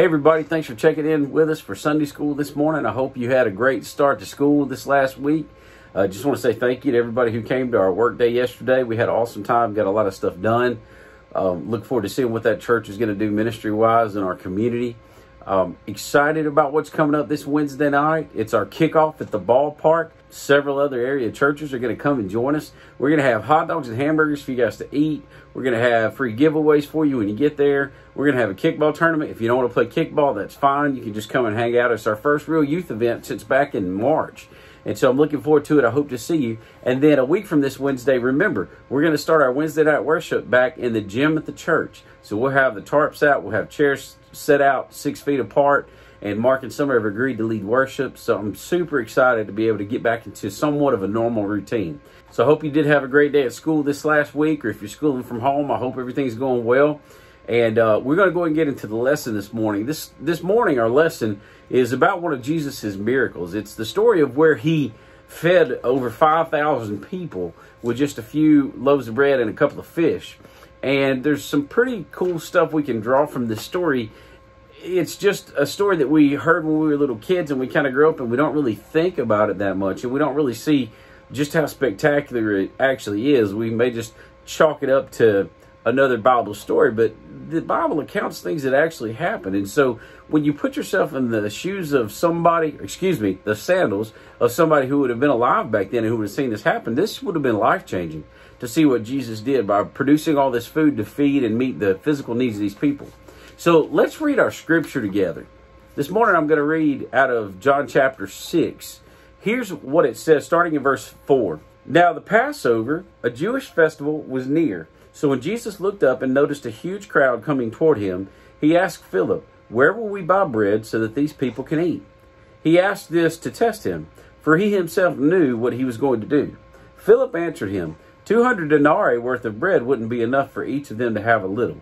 Hey everybody, thanks for checking in with us for Sunday school this morning. I hope you had a great start to school this last week. I uh, just want to say thank you to everybody who came to our work day yesterday. We had an awesome time, got a lot of stuff done. Um, look forward to seeing what that church is going to do ministry wise in our community. Um, excited about what's coming up this Wednesday night. It's our kickoff at the ballpark. Several other area churches are going to come and join us. We're going to have hot dogs and hamburgers for you guys to eat. We're going to have free giveaways for you when you get there. We're going to have a kickball tournament. If you don't want to play kickball, that's fine. You can just come and hang out. It's our first real youth event since back in March. And so I'm looking forward to it. I hope to see you. And then a week from this Wednesday, remember, we're going to start our Wednesday night worship back in the gym at the church. So we'll have the tarps out, we'll have chairs set out six feet apart, and Mark and Summer have agreed to lead worship. So I'm super excited to be able to get back into somewhat of a normal routine. So I hope you did have a great day at school this last week, or if you're schooling from home, I hope everything's going well. And uh, we're going to go and get into the lesson this morning. This this morning, our lesson is about one of Jesus's miracles. It's the story of where he fed over 5,000 people with just a few loaves of bread and a couple of fish and there's some pretty cool stuff we can draw from this story. It's just a story that we heard when we were little kids, and we kind of grew up, and we don't really think about it that much, and we don't really see just how spectacular it actually is. We may just chalk it up to another Bible story, but the Bible accounts things that actually happen. And so when you put yourself in the shoes of somebody, excuse me, the sandals of somebody who would have been alive back then and who would have seen this happen, this would have been life changing to see what Jesus did by producing all this food to feed and meet the physical needs of these people. So let's read our scripture together. This morning I'm going to read out of John chapter 6. Here's what it says starting in verse 4. Now the Passover, a Jewish festival, was near. So when Jesus looked up and noticed a huge crowd coming toward him, he asked Philip, Where will we buy bread so that these people can eat? He asked this to test him, for he himself knew what he was going to do. Philip answered him, Two hundred denarii worth of bread wouldn't be enough for each of them to have a little.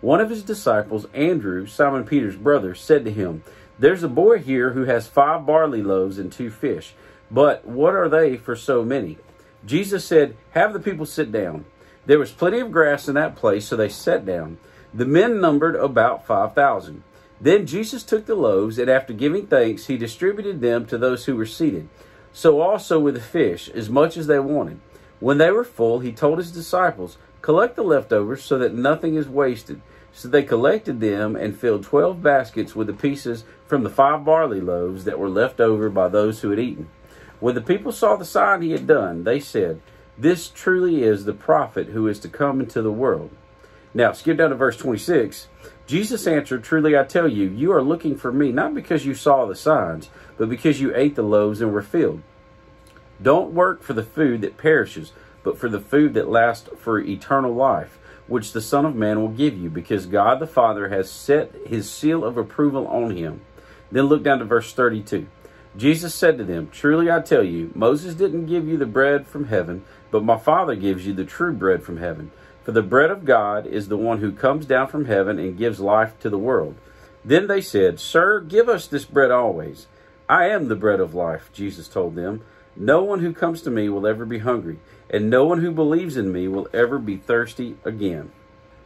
One of his disciples, Andrew, Simon Peter's brother, said to him, There's a boy here who has five barley loaves and two fish, but what are they for so many? Jesus said, Have the people sit down. There was plenty of grass in that place, so they sat down. The men numbered about 5,000. Then Jesus took the loaves, and after giving thanks, he distributed them to those who were seated. So also with the fish, as much as they wanted. When they were full, he told his disciples, Collect the leftovers so that nothing is wasted. So they collected them and filled twelve baskets with the pieces from the five barley loaves that were left over by those who had eaten. When the people saw the sign he had done, they said, this truly is the prophet who is to come into the world. Now, skip down to verse 26. Jesus answered, Truly I tell you, you are looking for me, not because you saw the signs, but because you ate the loaves and were filled. Don't work for the food that perishes, but for the food that lasts for eternal life, which the Son of Man will give you, because God the Father has set his seal of approval on him. Then look down to verse 32. Jesus said to them, Truly I tell you, Moses didn't give you the bread from heaven, but my Father gives you the true bread from heaven. For the bread of God is the one who comes down from heaven and gives life to the world. Then they said, Sir, give us this bread always. I am the bread of life, Jesus told them. No one who comes to me will ever be hungry, and no one who believes in me will ever be thirsty again.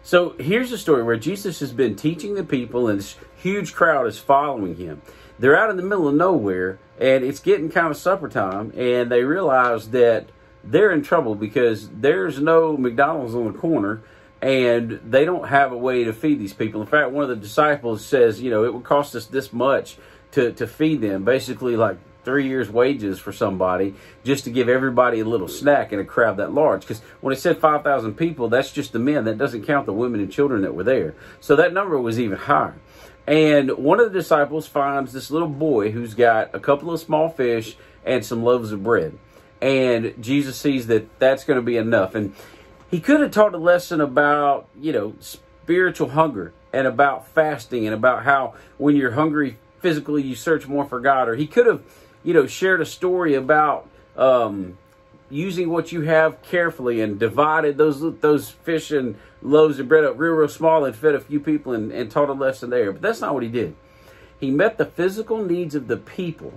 So here's a story where Jesus has been teaching the people, and this huge crowd is following him they're out in the middle of nowhere and it's getting kind of supper time and they realize that they're in trouble because there's no McDonald's on the corner and they don't have a way to feed these people. In fact, one of the disciples says, you know, it would cost us this much to, to feed them, basically like three years' wages for somebody just to give everybody a little snack in a crowd that large. Because when it said 5,000 people, that's just the men. That doesn't count the women and children that were there. So that number was even higher. And one of the disciples finds this little boy who's got a couple of small fish and some loaves of bread. And Jesus sees that that's going to be enough. And he could have taught a lesson about, you know, spiritual hunger and about fasting and about how when you're hungry physically, you search more for God. Or he could have, you know, shared a story about, um, using what you have carefully and divided those those fish and loaves of bread up real, real small and fed a few people and, and taught a lesson there. But that's not what he did. He met the physical needs of the people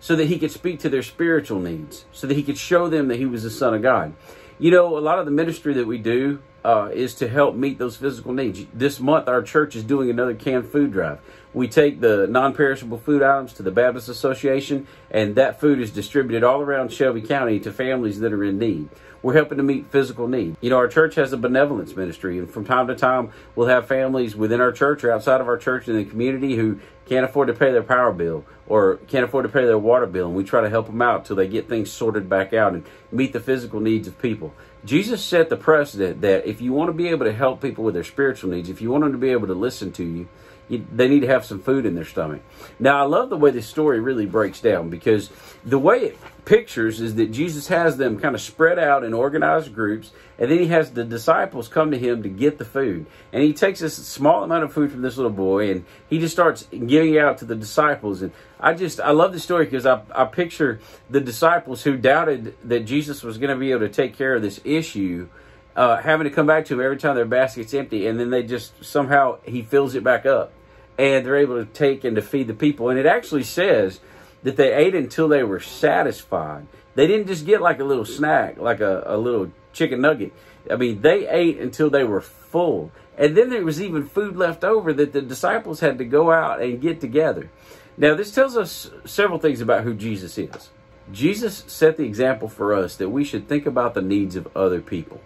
so that he could speak to their spiritual needs, so that he could show them that he was the Son of God. You know, a lot of the ministry that we do uh, is to help meet those physical needs. This month, our church is doing another canned food drive. We take the non perishable food items to the Baptist Association, and that food is distributed all around Shelby County to families that are in need. We're helping to meet physical need. You know, our church has a benevolence ministry, and from time to time, we'll have families within our church or outside of our church in the community who can't afford to pay their power bill or can't afford to pay their water bill, and we try to help them out till they get things sorted back out and meet the physical needs of people. Jesus set the precedent that if you want to be able to help people with their spiritual needs, if you want them to be able to listen to you, you, they need to have some food in their stomach. Now, I love the way this story really breaks down because the way it pictures is that Jesus has them kind of spread out in organized groups, and then he has the disciples come to him to get the food. And he takes this small amount of food from this little boy, and he just starts giving it out to the disciples. And I just, I love the story because I, I picture the disciples who doubted that Jesus was going to be able to take care of this issue uh, having to come back to him every time their basket's empty, and then they just somehow he fills it back up, and they're able to take and to feed the people. And it actually says that they ate until they were satisfied. They didn't just get like a little snack, like a, a little chicken nugget. I mean, they ate until they were full. And then there was even food left over that the disciples had to go out and get together. Now, this tells us several things about who Jesus is. Jesus set the example for us that we should think about the needs of other people.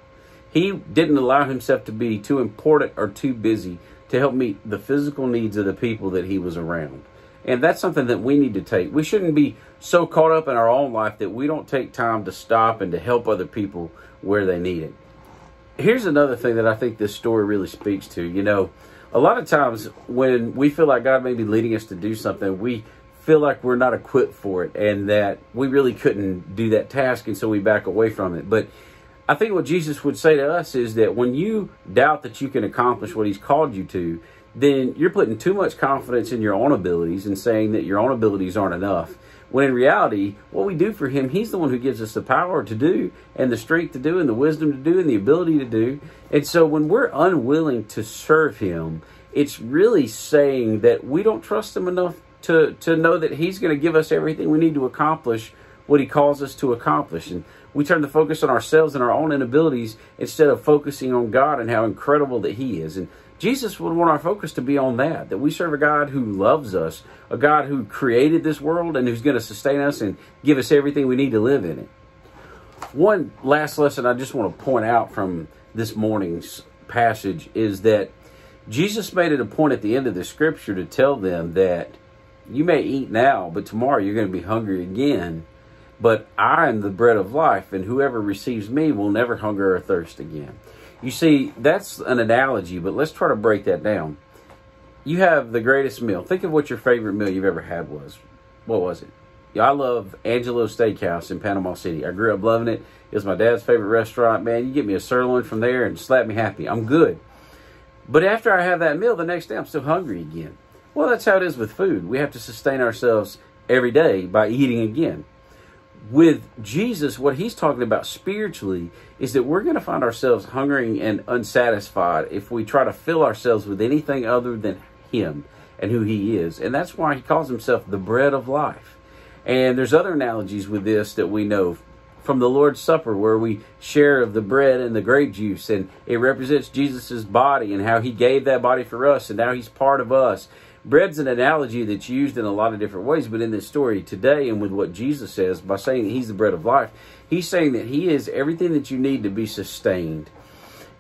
He didn't allow himself to be too important or too busy to help meet the physical needs of the people that he was around. And that's something that we need to take. We shouldn't be so caught up in our own life that we don't take time to stop and to help other people where they need it. Here's another thing that I think this story really speaks to. You know, a lot of times when we feel like God may be leading us to do something, we feel like we're not equipped for it and that we really couldn't do that task and so we back away from it. But I think what Jesus would say to us is that when you doubt that you can accomplish what he's called you to, then you're putting too much confidence in your own abilities and saying that your own abilities aren't enough. When in reality, what we do for him, he's the one who gives us the power to do and the strength to do and the wisdom to do and the ability to do. And so when we're unwilling to serve him, it's really saying that we don't trust him enough to, to know that he's going to give us everything we need to accomplish what he calls us to accomplish. And we turn the focus on ourselves and our own inabilities instead of focusing on God and how incredible that He is. And Jesus would want our focus to be on that, that we serve a God who loves us, a God who created this world and who's going to sustain us and give us everything we need to live in it. One last lesson I just want to point out from this morning's passage is that Jesus made it a point at the end of the scripture to tell them that you may eat now, but tomorrow you're going to be hungry again but I am the bread of life, and whoever receives me will never hunger or thirst again. You see, that's an analogy, but let's try to break that down. You have the greatest meal. Think of what your favorite meal you've ever had was. What was it? I love Angelo's Steakhouse in Panama City. I grew up loving it. It was my dad's favorite restaurant. Man, you get me a sirloin from there and slap me happy. I'm good. But after I have that meal, the next day I'm still hungry again. Well, that's how it is with food. We have to sustain ourselves every day by eating again with Jesus, what he's talking about spiritually is that we're going to find ourselves hungering and unsatisfied if we try to fill ourselves with anything other than him and who he is. And that's why he calls himself the bread of life. And there's other analogies with this that we know from the Lord's Supper where we share of the bread and the grape juice and it represents Jesus' body and how he gave that body for us and now he's part of us bread's an analogy that's used in a lot of different ways, but in this story today and with what Jesus says, by saying that he's the bread of life, he's saying that he is everything that you need to be sustained.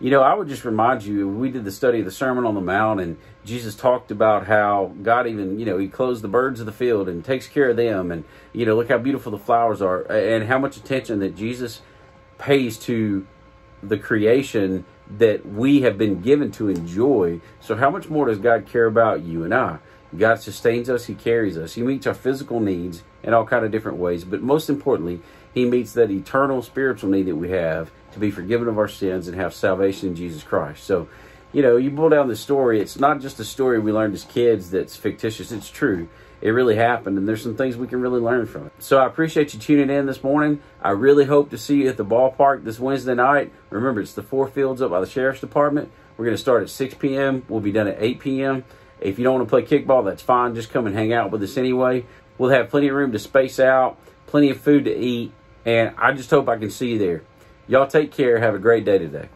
You know, I would just remind you, we did the study of the Sermon on the Mount, and Jesus talked about how God even, you know, He clothes the birds of the field and takes care of them, and, you know, look how beautiful the flowers are, and how much attention that Jesus pays to the creation that we have been given to enjoy. So, how much more does God care about you and I? God sustains us, He carries us, He meets our physical needs in all kind of different ways, but most importantly, He meets that eternal spiritual need that we have to be forgiven of our sins and have salvation in Jesus Christ. So, you know, you boil down the story, it's not just a story we learned as kids that's fictitious, it's true it really happened and there's some things we can really learn from it. So I appreciate you tuning in this morning. I really hope to see you at the ballpark this Wednesday night. Remember, it's the four fields up by the Sheriff's Department. We're going to start at 6 p.m. We'll be done at 8 p.m. If you don't want to play kickball, that's fine. Just come and hang out with us anyway. We'll have plenty of room to space out, plenty of food to eat, and I just hope I can see you there. Y'all take care. Have a great day today.